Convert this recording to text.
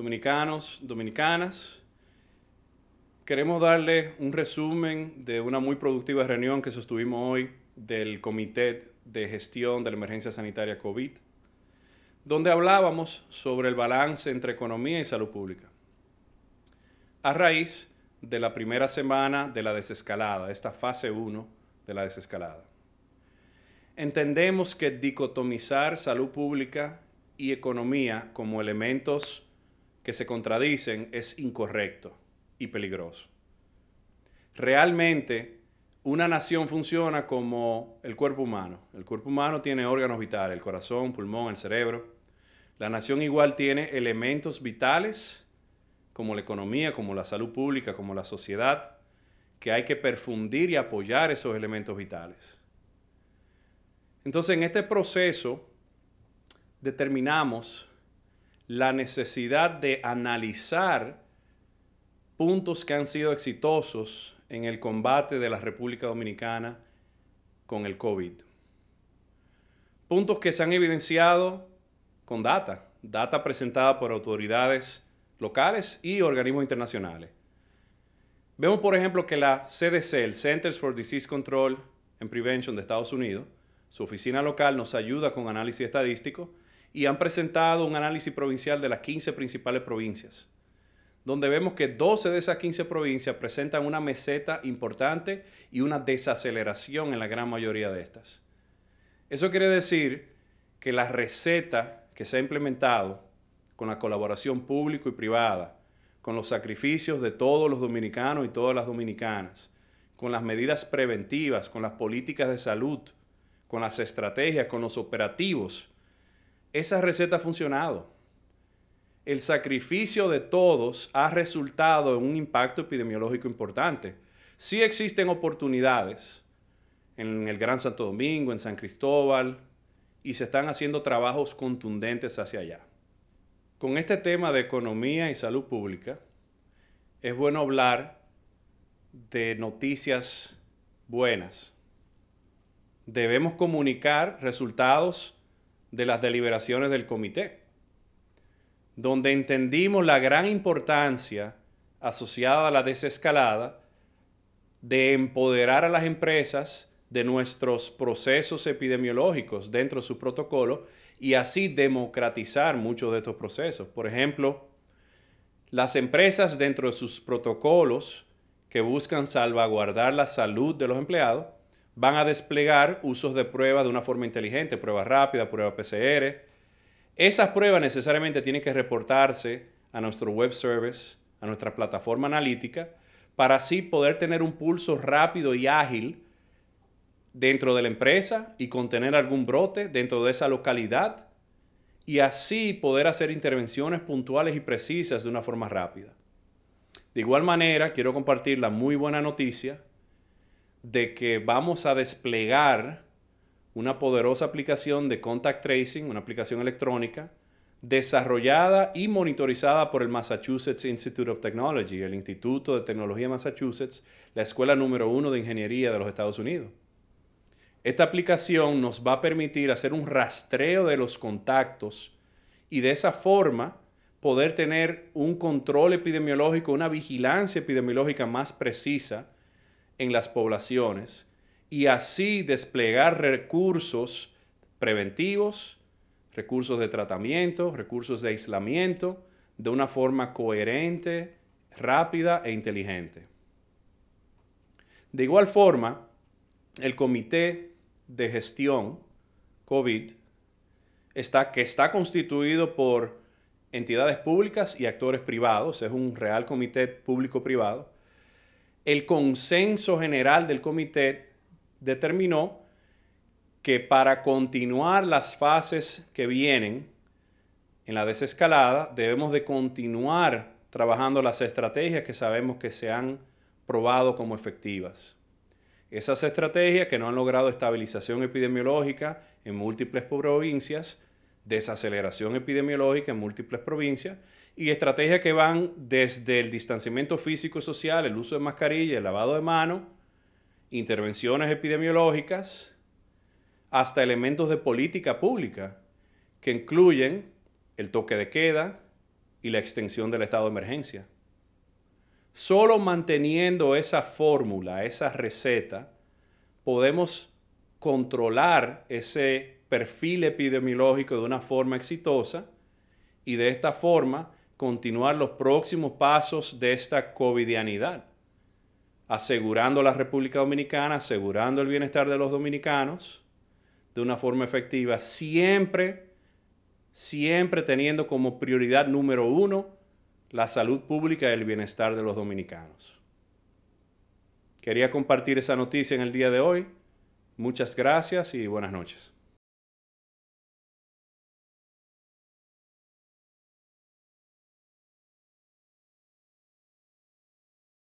dominicanos, dominicanas. Queremos darle un resumen de una muy productiva reunión que sostuvimos hoy del Comité de Gestión de la Emergencia Sanitaria COVID, donde hablábamos sobre el balance entre economía y salud pública. A raíz de la primera semana de la desescalada, esta fase 1 de la desescalada. Entendemos que dicotomizar salud pública y economía como elementos que se contradicen es incorrecto y peligroso. Realmente, una nación funciona como el cuerpo humano. El cuerpo humano tiene órganos vitales, el corazón, pulmón, el cerebro. La nación igual tiene elementos vitales, como la economía, como la salud pública, como la sociedad, que hay que perfundir y apoyar esos elementos vitales. Entonces, en este proceso, determinamos la necesidad de analizar puntos que han sido exitosos en el combate de la República Dominicana con el COVID. Puntos que se han evidenciado con data, data presentada por autoridades locales y organismos internacionales. Vemos, por ejemplo, que la CDC, el Centers for Disease Control and Prevention de Estados Unidos, su oficina local nos ayuda con análisis estadístico, y han presentado un análisis provincial de las 15 principales provincias, donde vemos que 12 de esas 15 provincias presentan una meseta importante y una desaceleración en la gran mayoría de estas. Eso quiere decir que la receta que se ha implementado con la colaboración público y privada, con los sacrificios de todos los dominicanos y todas las dominicanas, con las medidas preventivas, con las políticas de salud, con las estrategias, con los operativos esa receta ha funcionado. El sacrificio de todos ha resultado en un impacto epidemiológico importante. Sí existen oportunidades en el Gran Santo Domingo, en San Cristóbal, y se están haciendo trabajos contundentes hacia allá. Con este tema de economía y salud pública, es bueno hablar de noticias buenas. Debemos comunicar resultados de las deliberaciones del comité, donde entendimos la gran importancia asociada a la desescalada de empoderar a las empresas de nuestros procesos epidemiológicos dentro de su protocolo y así democratizar muchos de estos procesos. Por ejemplo, las empresas dentro de sus protocolos que buscan salvaguardar la salud de los empleados van a desplegar usos de prueba de una forma inteligente, prueba rápida, prueba PCR. Esas pruebas necesariamente tienen que reportarse a nuestro web service, a nuestra plataforma analítica, para así poder tener un pulso rápido y ágil dentro de la empresa y contener algún brote dentro de esa localidad y así poder hacer intervenciones puntuales y precisas de una forma rápida. De igual manera, quiero compartir la muy buena noticia de que vamos a desplegar una poderosa aplicación de contact tracing, una aplicación electrónica, desarrollada y monitorizada por el Massachusetts Institute of Technology, el Instituto de Tecnología de Massachusetts, la escuela número uno de ingeniería de los Estados Unidos. Esta aplicación nos va a permitir hacer un rastreo de los contactos y de esa forma poder tener un control epidemiológico, una vigilancia epidemiológica más precisa en las poblaciones y así desplegar recursos preventivos, recursos de tratamiento, recursos de aislamiento, de una forma coherente, rápida e inteligente. De igual forma, el Comité de Gestión COVID está, que está constituido por entidades públicas y actores privados, es un real comité público-privado, el consenso general del comité determinó que para continuar las fases que vienen en la desescalada, debemos de continuar trabajando las estrategias que sabemos que se han probado como efectivas. Esas estrategias que no han logrado estabilización epidemiológica en múltiples provincias desaceleración epidemiológica en múltiples provincias y estrategias que van desde el distanciamiento físico y social, el uso de mascarilla, el lavado de manos, intervenciones epidemiológicas, hasta elementos de política pública que incluyen el toque de queda y la extensión del estado de emergencia. Solo manteniendo esa fórmula, esa receta, podemos controlar ese perfil epidemiológico de una forma exitosa y de esta forma continuar los próximos pasos de esta covidianidad, asegurando la República Dominicana, asegurando el bienestar de los dominicanos de una forma efectiva, siempre, siempre teniendo como prioridad número uno la salud pública y el bienestar de los dominicanos. Quería compartir esa noticia en el día de hoy. Muchas gracias y buenas noches.